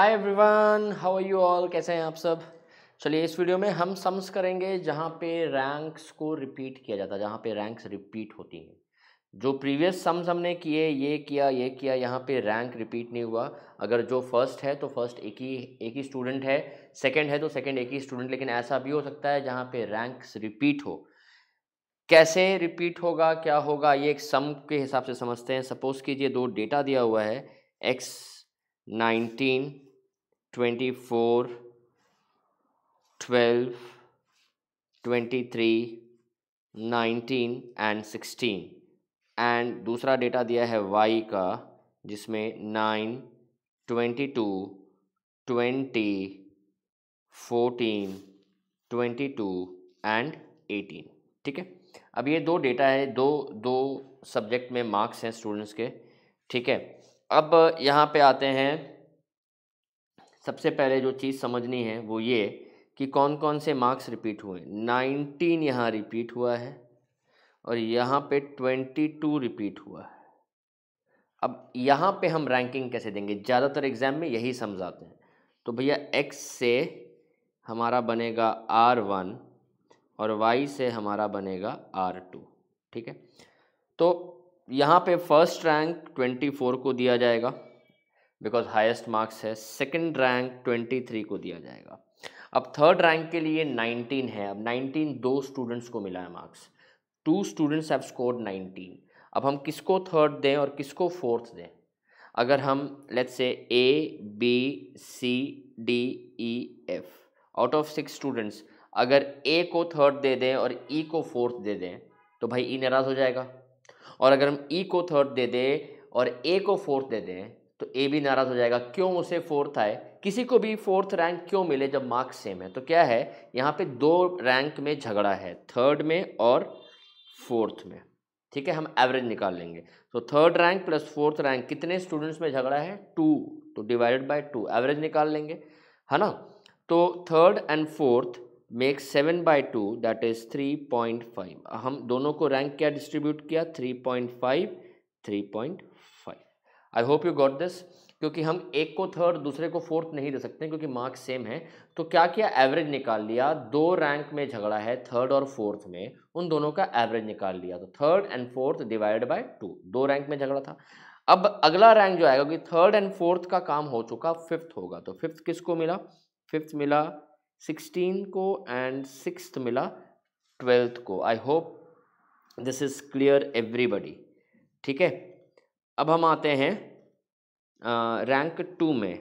Hi everyone how are you all कैसे हैं आप सब चलिए इस वीडियो में हम सम्स करेंगे जहाँ पे रैंक्स को रिपीट किया जाता है जहाँ पे रैंक्स रिपीट होती हैं जो प्रीवियस सम्स हमने किए ये किया ये किया यहाँ पे रैंक रिपीट नहीं हुआ अगर जो फर्स्ट है तो फर्स्ट एक ही एक ही स्टूडेंट है सेकेंड है तो सेकेंड एक ही स्टूडेंट लेकिन ऐसा भी हो सकता है जहाँ पे रैंक्स रिपीट हो कैसे रिपीट होगा क्या होगा ये एक सम के हिसाब से समझते हैं सपोज़ कीजिए दो डेटा दिया हुआ है x nineteen twenty four twelve twenty three nineteen and sixteen and दूसरा डेटा दिया है वाई का जिसमें nine twenty two twenty fourteen twenty two and eighteen ठीक है अब ये दो डेटा है दो दो सब्जेक्ट में मार्क्स हैं स्टूडेंट्स के ठीक है अब यहाँ पे आते हैं सबसे पहले जो चीज़ समझनी है वो ये कि कौन कौन से मार्क्स रिपीट हुए नाइनटीन यहाँ रिपीट हुआ है और यहाँ पे ट्वेंटी टू रिपीट हुआ है अब यहाँ पे हम रैंकिंग कैसे देंगे ज़्यादातर एग्ज़ाम में यही समझाते हैं तो भैया एक्स से हमारा बनेगा आर वन और वाई से हमारा बनेगा आर टू ठीक है तो यहाँ पे फर्स्ट रैंक ट्वेंटी फोर को दिया जाएगा बिकॉज हाईएस्ट मार्क्स है सेकंड रैंक 23 को दिया जाएगा अब थर्ड रैंक के लिए 19 है अब 19 दो स्टूडेंट्स को मिला है marks two students have scored 19 अब हम किसको थर्ड दें और किसको फोर्थ दें अगर हम let's say A B C D E F out of six students अगर ए को थर्ड दे दें और ई e को फोर्थ दे दें तो भाई ई e नाराज़ हो जाएगा और अगर हम ई e को थर्ड दे दें और ए को फोर्थ दे दें तो ए भी नाराज़ हो जाएगा क्यों उसे फोर्थ आए किसी को भी फोर्थ रैंक क्यों मिले जब मार्क्स सेम है तो क्या है यहाँ पे दो रैंक में झगड़ा है थर्ड में और फोर्थ में ठीक है हम एवरेज निकाल लेंगे तो third rank plus fourth rank कितने स्टूडेंट्स में झगड़ा है टू तो डिवाइडेड बाई टू एवरेज निकाल लेंगे है ना तो third and fourth make seven by two that is three point five हम दोनों को रैंक क्या डिस्ट्रीब्यूट किया three point five three point I hope you got this क्योंकि हम एक को थर्ड दूसरे को फोर्थ नहीं दे सकते क्योंकि मार्क्स सेम है तो क्या किया एवरेज निकाल लिया दो रैंक में झगड़ा है थर्ड और फोर्थ में उन दोनों का एवरेज निकाल लिया तो third and fourth divide by two दो रैंक में झगड़ा था अब अगला रैंक जो आएगा क्योंकि थर्ड एंड फोर्थ का काम हो चुका फिफ्थ होगा तो फिफ्थ किसको मिला फिफ्थ मिला सिक्सटीन को एंड सिक्स मिला ट्वेल्थ को I hope this is clear everybody ठीक है अब हम आते हैं रैंक टू में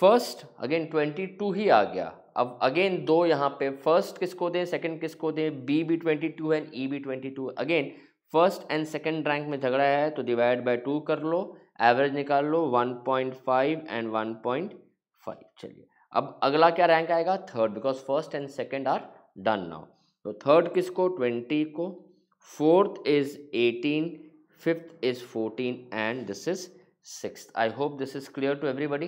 फर्स्ट अगेन ट्वेंटी टू ही आ गया अब अगेन दो यहाँ पे फर्स्ट किसको दें सेकंड किसको दें बी भी ट्वेंटी टू एंड ई भी twenty two again first and second rank में झगड़ा है तो डिवाइड बाय टू कर लो एवरेज निकाल लो one point five and one point five चलिए अब अगला क्या रैंक आएगा third because first and second are done now तो थर्ड किसको ट्वेंटी को fourth is eighteen fifth is fourteen and this is six I hope this is clear to everybody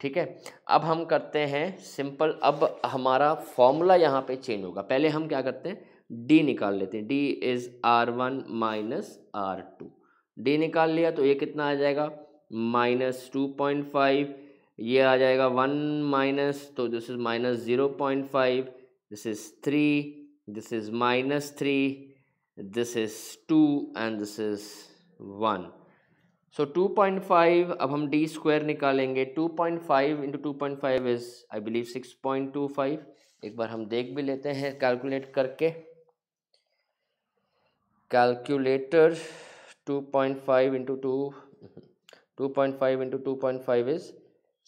ठीक है अब हम करते हैं सिंपल अब हमारा फॉर्मूला यहाँ पे चेंज होगा पहले हम क्या करते हैं डी निकाल लेते हैं d is r one minus r two d निकाल लिया तो ये कितना आ जाएगा माइनस टू पॉइंट फाइव ये आ जाएगा वन माइनस तो this is minus zero point five this is three this is minus three this is 2 and this is 1 so two point five अब हम डी स्क्वायर निकालेंगे two point five into two point five is I believe six point two five एक बार हम देख भी लेते हैं कैलकुलेट करके calculator two point five into two two point five into two point five is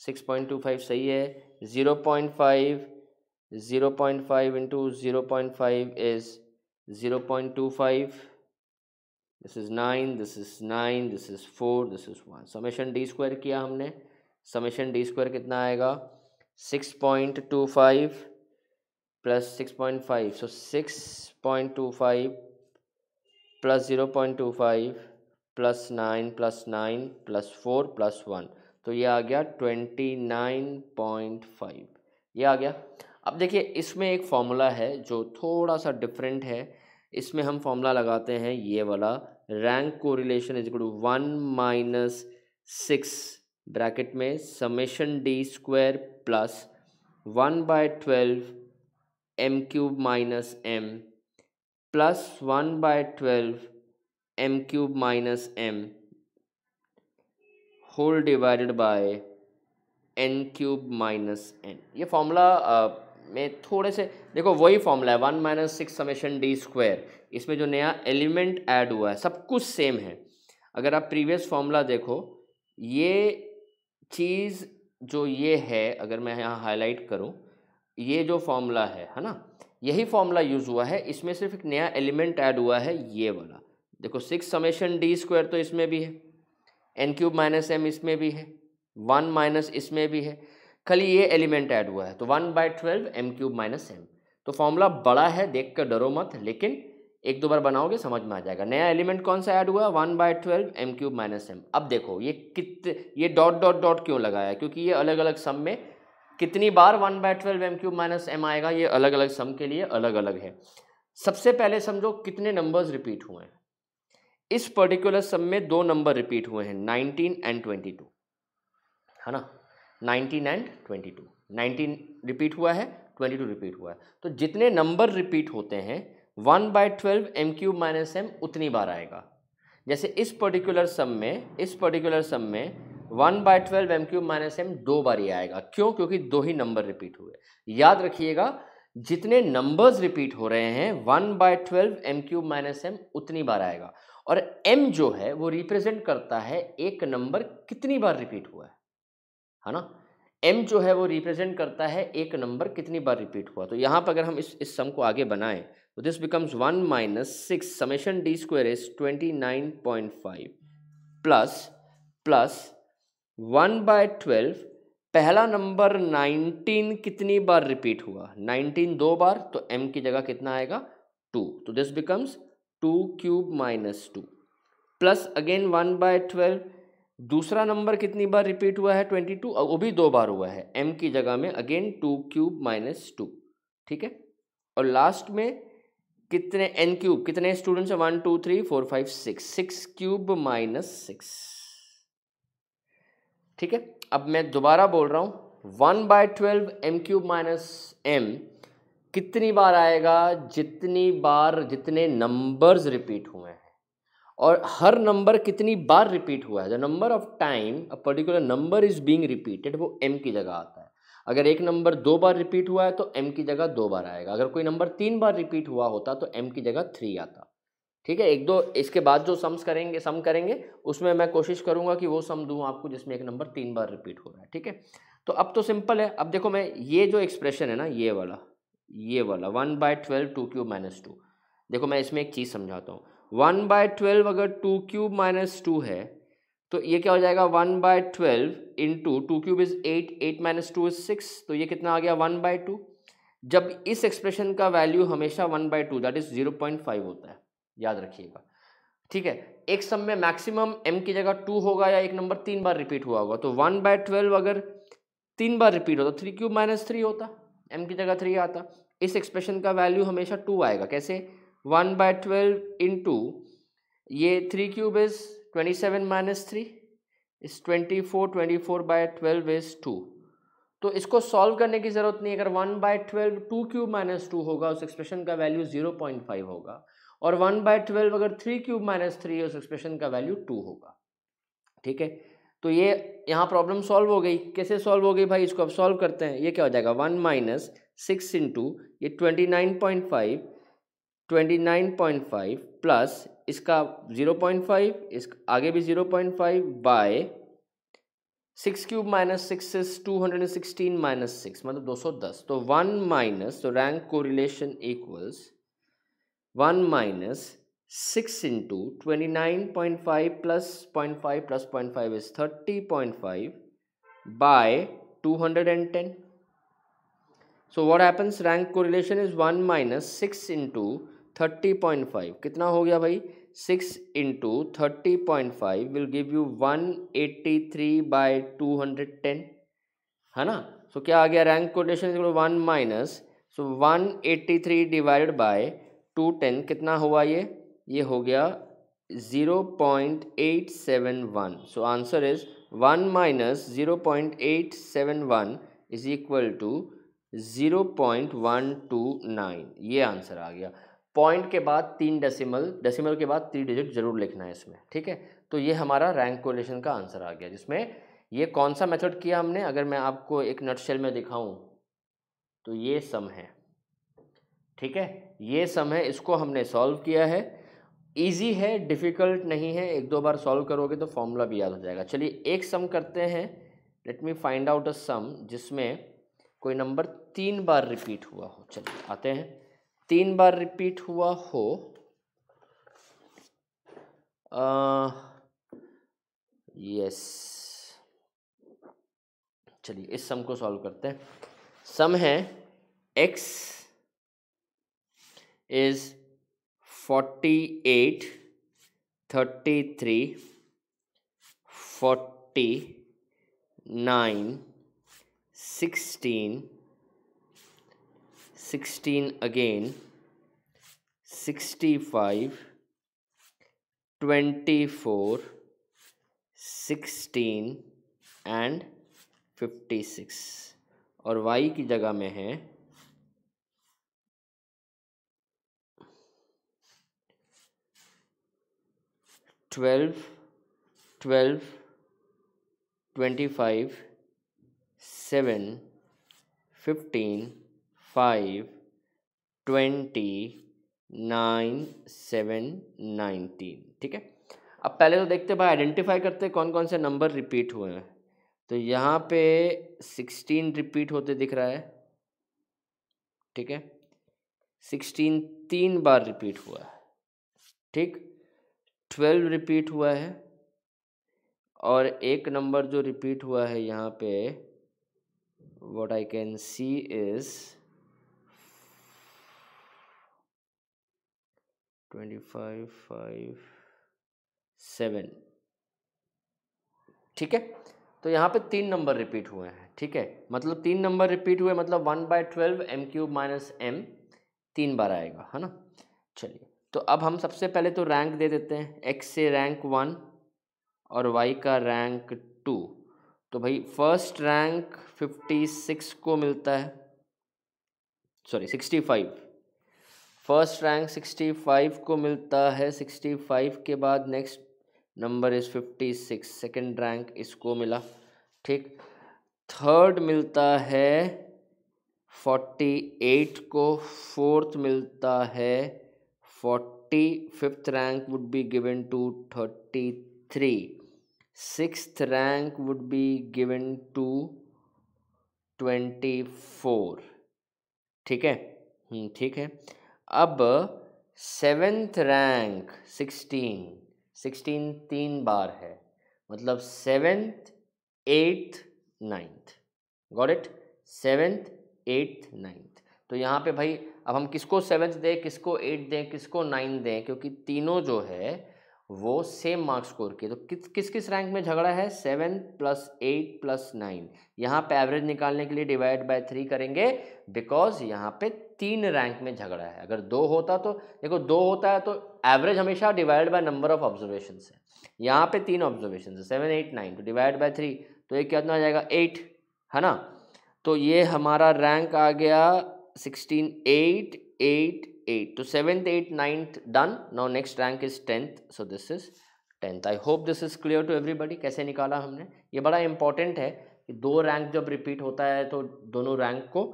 six point two five सही है zero point five zero point five into zero point five is 0.25 this is 9 this is 9 this is 4 this is 1 summation d square किया हमने summation d square कितना आएगा 6.25 plus 6.5 so 6.25 plus 0.25 plus 9 plus 9 plus 4 plus 1 तो ये आ गया 29.5 ये आ गया अब देखिए इसमें एक फॉर्मूला है जो थोड़ा सा डिफरेंट है इसमें हम फॉर्मूला लगाते हैं ये वाला rank correlation is two one minus six bracket में summation d square plus one by twelve m cube minus m plus one by twelve m cube minus m whole divided by n cube minus n ये formula में थोड़े से देखो वही formula है one minus six summation d square इसमें जो नया एलिमेंट ऐड हुआ है सब कुछ सेम है अगर आप प्रीवियस फॉर्मूला देखो ये चीज़ जो ये है अगर मैं यहाँ हाईलाइट करूँ ये जो फॉर्मूला है है ना यही फॉर्मूला यूज़ हुआ है इसमें सिर्फ एक नया एलिमेंट ऐड हुआ है ये वाला देखो सिक्स समेशन डी स्क्वायर तो इसमें भी है एन क्यूब माइनस एम इसमें भी है वन माइनस इसमें भी है खाली ये एलिमेंट ऐड हुआ है तो one by twelve m cube minus m तो फॉर्मूला बड़ा है देख कर डरो मत लेकिन एक दो बार बनाओगे समझ में आ जाएगा नया एलिमेंट कौन सा ऐड हुआ है one by twelve m cube minus m अब देखो ये कित ये डॉट डॉट डॉट क्यों लगाया क्योंकि ये अलग अलग सम में कितनी बार one by twelve m cube minus m आएगा ये अलग अलग सम के लिए अलग अलग है सबसे पहले समझो कितने नंबर्स रिपीट हुए हैं इस पर्टिकुलर सम में दो नंबर रिपीट हुए हैं नाइनटीन एंड ट्वेंटी टू है ना nineteen and twenty two nineteen repeat हुआ है ट्वेंटी टू रिपीट हुआ है तो जितने नंबर रिपीट होते हैं one by twelve m cube minus m उतनी बार आएगा जैसे इस पर्टिकुलर सम में इस पर्टिकुलर सम में one by twelve m cube minus m दो बार ही आएगा क्यों क्योंकि दो ही नंबर रिपीट हुए याद रखिएगा जितने नंबर्स रिपीट हो रहे हैं one by twelve m cube minus m उतनी बार आएगा और एम जो है वो रिप्रेजेंट करता है एक नंबर कितनी बार रिपीट हुआ है है ना एम जो है वो रिप्रेजेंट करता है एक नंबर कितनी बार रिपीट हुआ तो यहाँ पर अगर हम इस इस सम को आगे बनाएं तो this becomes one minus six summation d square is twenty nine point five plus plus one by twelve पहला नंबर नाइनटीन कितनी बार रिपीट हुआ नाइनटीन दो बार तो एम की जगह कितना आएगा टू तो this becomes two cube minus two plus again one by twelve दूसरा नंबर कितनी बार रिपीट हुआ है ट्वेंटी टू वो भी दो बार हुआ है एम की जगह में again two cube minus two ठीक है और लास्ट में कितने एन क्यूब कितने स्टूडेंट्स हैं one two three four five six six cube minus six ठीक है अब मैं दोबारा बोल रहा हूँ one by twelve m cube minus m कितनी बार आएगा जितनी बार जितने नंबर्स रिपीट हुए हैं और हर नंबर कितनी बार रिपीट हुआ है the number of time a particular number is being repeated वो एम की जगह आता है अगर एक नंबर दो बार रिपीट हुआ है तो एम की जगह दो बार आएगा अगर कोई नंबर तीन बार रिपीट हुआ होता तो एम की जगह थ्री आता ठीक है एक दो इसके बाद जो सम्स करेंगे सम करेंगे उसमें मैं कोशिश करूंगा कि वो सम दूँ आपको जिसमें एक नंबर तीन बार रिपीट हो रहा है ठीक है तो अब तो सिंपल है अब देखो मैं ये जो एक्सप्रेशन है ना ये वाला ये वाला one by twelve two cube minus two देखो मैं इसमें एक चीज़ समझाता हूँ वन बाय ट्वेल्व अगर टू क्यूब माइनस टू है तो ये क्या हो जाएगा one by twelve into two cube is eight eight minus two is six तो ये कितना आ गया वन बाय टू जब इस एक्सप्रेशन का वैल्यू हमेशा one by two that is zero point five होता है याद रखिएगा ठीक है एक सम में मैक्सिमम m की जगह टू होगा या एक नंबर तीन बार रिपीट हुआ होगा तो वन बाय ट्वेल्व अगर तीन बार रिपीट होता थ्री क्यूब माइनस थ्री होता m की जगह थ्री आता इस एक्सप्रेशन का वैल्यू हमेशा टू आएगा कैसे one by twelve into ये three cube is twenty seven minus three is twenty four twenty four by twelve is two तो इसको सॉल्व करने की ज़रूरत नहीं अगर one by twelve two cube minus two होगा उस एक्सप्रेशन का वैल्यू जीरो पॉइंट फाइव होगा और वन बाय ट्वेल्व अगर थ्री क्यूब माइनस थ्री उस एक्सप्रेशन का वैल्यू टू होगा ठीक है तो ये यहाँ प्रॉब्लम सॉल्व हो गई कैसे सॉल्व हो गई भाई इसको अब सॉल्व करते हैं ये क्या हो जाएगा वन माइनस सिक्स इंटू ये twenty nine point five twenty nine point five plus इसका ज़ीरो पॉइंट फाइव इस आगे भी zero point five by six cube minus six is two hundred and sixteen minus six मतलब दो सौ दस तो वन माइनस तो रैंक को relation equals one minus six into twenty nine point five plus point five plus point five is thirty point five bye two hundred and ten so so what happens rank correlation is 1 minus 6 into thirty point five कितना हो गया भाई six into thirty point five will give you one eighty three by two hundred ten है ना so so, क्या आ गया rank quotation one minus so one eighty three divide by two ten कितना हुआ ये ये हो गया zero point eight seven one so answer is one minus zero point eight seven one is equal to zero point one two nine ये answer आ गया point के बाद तीन डेसिमल डेसिमल के बाद थ्री डिजिट जरूर लिखना है इसमें ठीक है तो ये हमारा रैंक कोलेशन का आंसर आ गया जिसमें ये कौन सा मेथड किया हमने अगर मैं आपको एक नटशेल में दिखाऊं तो ये सम है ठीक है ये सम है इसको हमने सॉल्व किया है इजी है डिफ़िकल्ट नहीं है एक दो बार सॉल्व करोगे तो फॉर्मूला भी याद हो जाएगा चलिए एक सम करते हैं let me find out a sum जिसमें कोई नंबर तीन बार रिपीट हुआ हो चलिए आते हैं तीन बार रिपीट हुआ हो यस चलिए इस सम को सॉल्व करते हैं सम है x is forty eight thirty three forty nine sixteen sixty again twenty four sixteen and six और y की जगह में है twelve twelve twenty five seven fifteen five twenty nine seven nineteen ठीक है अब पहले तो देखते भाई आइडेंटिफाई करते कौन कौन से नंबर रिपीट हुए हैं तो यहाँ पे सिक्सटीन रिपीट होते दिख रहा है ठीक है सिक्सटीन तीन बार रिपीट हुआ है ठीक ट्वेल्व रिपीट हुआ है और एक नंबर जो रिपीट हुआ है यहाँ पे what I can see is twenty five five seven ठीक है तो यहाँ पे तीन नंबर रिपीट हुए हैं ठीक है मतलब तीन नंबर रिपीट हुए मतलब one by twelve m cube minus m तीन बार आएगा है ना चलिए तो अब हम सबसे पहले तो रैंक दे देते हैं एक्स से रैंक वन और वाई का रैंक टू तो भाई फर्स्ट रैंक फिफ्टी सिक्स को मिलता है sorry sixty five first rank sixty five को मिलता है सिक्सटी फाइव के बाद next number is fifty six second rank इसको मिला ठीक थर्ड मिलता है फोर्टी एट को फोर्थ मिलता है forty fifth rank would be given to thirty three six rank would be given to twenty four ठीक है हम्म, ठीक है अब सेवेंथ रैंक सिक्सटीन सिक्सटीन तीन बार है मतलब seventh eighth ninth got it seventh eighth ninth तो यहाँ पे भाई अब हम किसको सेवेंथ दें किसको एट दें किसको नाइन्थ दें क्योंकि तीनों जो है वो सेम मार्क्स स्कोर किए तो किस किस किस रैंक में झगड़ा है seven plus eight plus nine यहाँ पे एवरेज निकालने के लिए डिवाइड बाय थ्री करेंगे बिकॉज यहाँ पे तीन रैंक में झगड़ा है अगर दो होता तो देखो दो होता है तो एवरेज हमेशा divide by number of observation है यहाँ पे तीन ऑब्जर्वेशन है सेवन एट नाइन तो डिवाइड बाय थ्री तो ये कितना आ जाएगा एट है ना तो ये हमारा रैंक आ गया sixteen eight eight eight. so seventh, 8th ninth done now next rank is tenth. so this is tenth. i hope this is clear to everybody कैसे निकाला हमने ये बड़ा इंपॉर्टेंट है कि दो रैंक जब रिपीट होता है तो दोनों रैंक को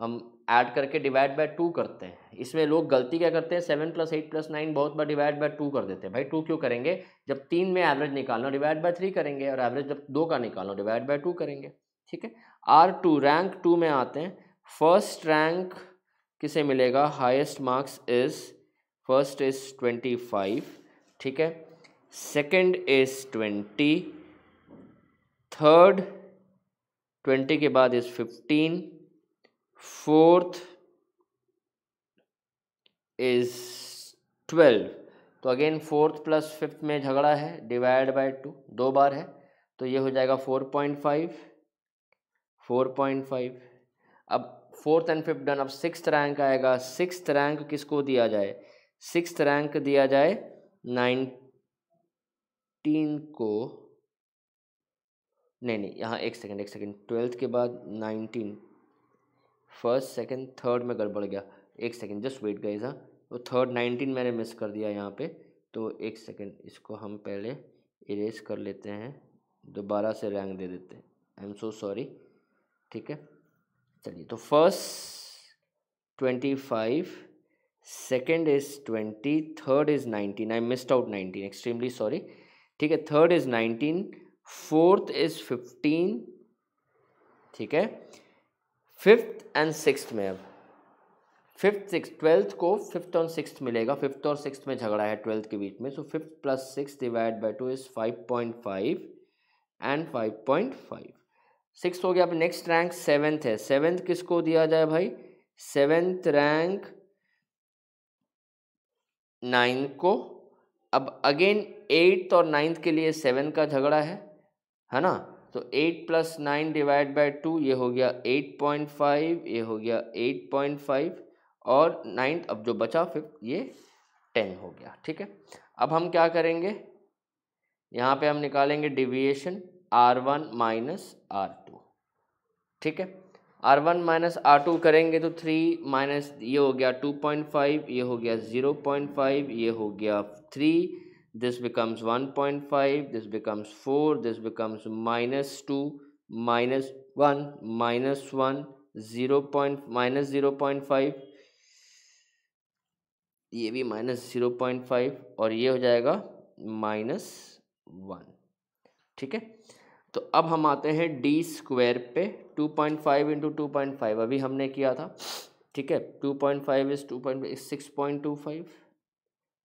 हम ऐड करके डिवाइड by टू करते हैं इसमें लोग गलती क्या करते हैं seven plus eight plus nine बहुत बार डिवाइड बाय टू कर देते हैं भाई टू क्यों करेंगे जब तीन में एवरेज निकालना डिवाइड बाय थ्री करेंगे और एवरेज जब दो का निकालना डिवाइड बाय टू करेंगे ठीक है आर टू रैंक टू में आते हैं फर्स्ट रैंक किसे मिलेगा highest marks is first is twenty five ठीक है second is twenty third twenty के बाद is fifteen fourth is twelve तो अगेन फोर्थ प्लस फिफ्थ में झगड़ा है डिवाइड बाय टू दो बार है तो ये हो जाएगा four point five four point five अब फोर्थ एंड फिफ्थ डन अब सिक्स रैंक आएगा सिक्स रैंक किसको दिया जाए सिक्स रैंक दिया जाए नाइनटीन को नहीं नहीं यहाँ एक सेकेंड एक सेकेंड ट्वेल्थ के बाद नाइनटीन फर्स्ट सेकेंड थर्ड में गड़बड़ गया एक सेकेंड जस्ट वेट गए हाँ तो थर्ड नाइनटीन मैंने मिस कर दिया यहाँ पे तो एक सेकेंड इसको हम पहले इरेज कर लेते हैं दोबारा से रैंक दे देते हैं आई एम सो सॉरी ठीक है चलिए तो first twenty five second is twenty third is nineteen I missed out nineteen extremely sorry ठीक है third is nineteen fourth is fifteen ठीक है फिफ्थ एंड सिक्स में अब फिफ्थ सिक्स ट्वेल्थ को फिफ्थ और सिक्स मिलेगा फिफ्थ और सिक्स में झगड़ा है ट्वेल्थ के बीच में so fifth plus six divide by two is five point five and five point five six हो गया अब नेक्स्ट रैंक सेवेंथ है सेवेंथ किसको दिया जाए भाई सेवेंथ रैंक नाइन्थ को अब अगेन एट्थ और नाइन्थ के लिए सेवन का झगड़ा है है ना तो eight plus nine divide by two ये हो गया एट पॉइंट फाइव ये हो गया एट पॉइंट फाइव और नाइन्थ अब जो बचा फिफ्थ ये टेन हो गया ठीक है अब हम क्या करेंगे यहाँ पे हम निकालेंगे deviation r one minus r two ठीक है r one minus r two करेंगे तो थ्री माइनस ये हो गया टू पॉइंट फाइव ये हो गया ज़ीरो पॉइंट फाइव ये हो गया three this becomes point five this becomes four this becomes minus two minus one minus one zero point minus zero point five ये भी माइनस ज़ीरो पॉइंट फाइव और ये हो जाएगा माइनस वन ठीक है तो अब हम आते हैं डी स्क्वायर पे two point five into two point five अभी हमने किया था ठीक है two point five is two point six point two five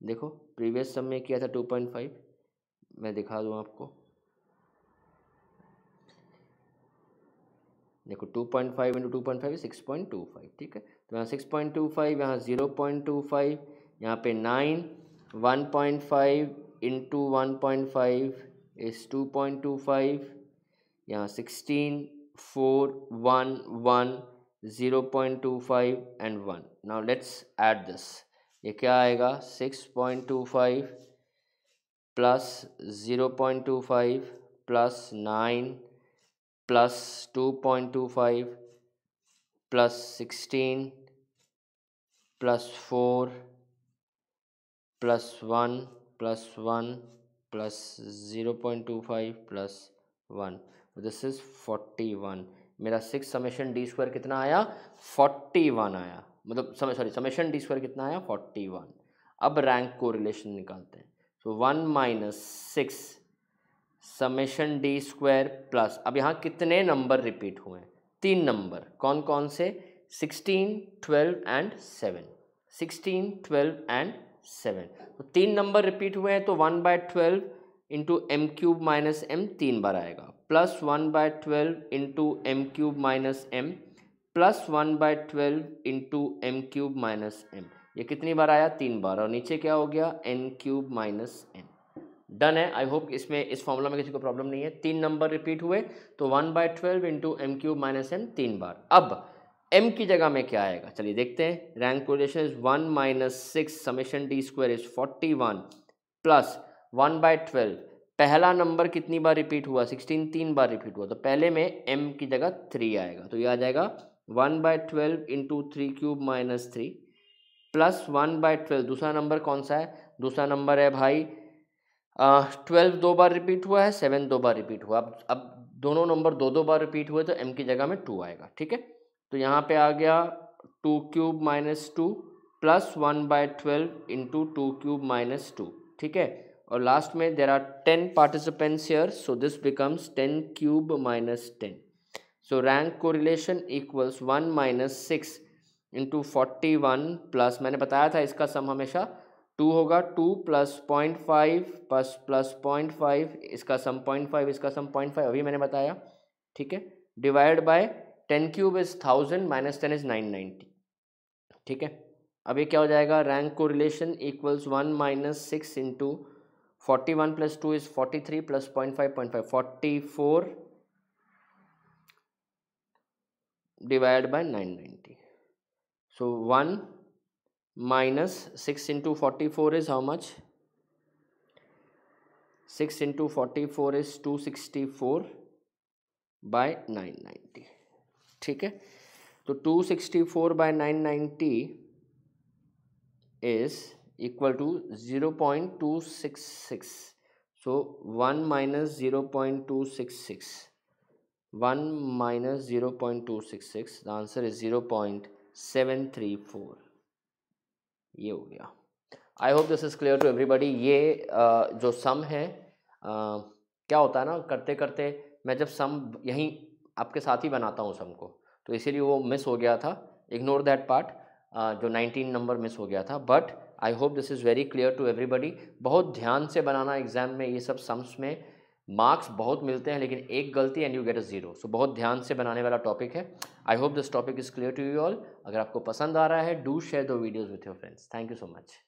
देखो प्रीवियस सम में किया था टू पॉइंट फाइव मैं दिखा दूँ आपको देखो two point five into two point five six point two five ठीक है तो यहाँ सिक्स पॉइंट टू फाइव यहाँ ज़ीरो पॉइंट टू फाइव यहाँ पे nine one point five into one point five is 2.25 yeah 16 4 1 1 0.25 and 1 now let's add this 6.25 plus 0.25 two five plus 2.25 plus 16 plus 4 plus 1 plus 1 plus zero point two five plus one this is forty one मेरा six summation d square कितना आया forty one आया मतलब sorry summation d square कितना आया forty one अब rank को relation निकालते हैं so one minus six summation d square plus अब यहाँ कितने नंबर रिपीट हुए हैं तीन नंबर कौन कौन से sixteen twelve and seven sixteen twelve and seven तो तीन नंबर रिपीट हुए हैं तो one by twelve into m cube minus m तीन बार आएगा plus one by twelve into m cube minus m plus one by twelve into m cube minus m ये कितनी बार आया तीन बार और नीचे क्या हो गया n cube minus n done है आई होप इसमें इस फॉर्मूला में किसी को प्रॉब्लम नहीं है तीन नंबर रिपीट हुए तो one by twelve into m cube minus m तीन बार अब एम की जगह में क्या आएगा चलिए देखते हैं rank correlation is one minus six summation d square is forty one plus one by twelve पहला नंबर कितनी बार रिपीट हुआ सिक्सटीन तीन बार रिपीट हुआ तो पहले में एम की जगह थ्री आएगा तो ये आ जाएगा one by twelve into three cube minus three plus one by twelve दूसरा नंबर कौन सा है दूसरा नंबर है भाई ट्वेल्व दो बार रिपीट हुआ है सेवन दो बार रिपीट हुआ अब अब दोनों नंबर दो दो बार रिपीट हुए तो एम की जगह में टू आएगा ठीक है तो यहाँ पे आ गया two cube minus two plus one by twelve into two cube minus two ठीक है और लास्ट में there are ten participants here so this becomes ten cube minus ten so rank को relation equals one minus six into forty one plus मैंने बताया था इसका sum हमेशा टू होगा two plus point five plus plus point five इसका sum point five इसका sum point five अभी मैंने बताया ठीक है divide by ten cube is thousand minus ten is nine ninety ठीक है अब ये क्या हो जाएगा रैंक को relation equals one minus six into forty one plus two is forty three plus point five point five forty four divide by nine ninety so one minus six into forty four is how much six into forty four is two sixty four by nine ninety ठीक है तो two sixty four by nine ninety is equal to zero point two six six so one minus zero point two six six one minus zero point two six six the answer is zero point seven three four ये हो गया I hope this is clear to everybody ये uh, जो सम है uh, क्या होता है ना करते करते मैं जब सम यहीं आपके साथ ही बनाता हूँ सम को तो इसीलिए वो मिस हो गया था इग्नोर दैट पार्ट जो 19 नंबर मिस हो गया था but I hope this is very clear to everybody बहुत ध्यान से बनाना एग्जाम में ये सब सम्स में मार्क्स बहुत मिलते हैं लेकिन एक गलती and you get a zero so बहुत ध्यान से बनाने वाला टॉपिक है I hope this topic is clear to you all अगर आपको पसंद आ रहा है do share the videos with your friends thank you so much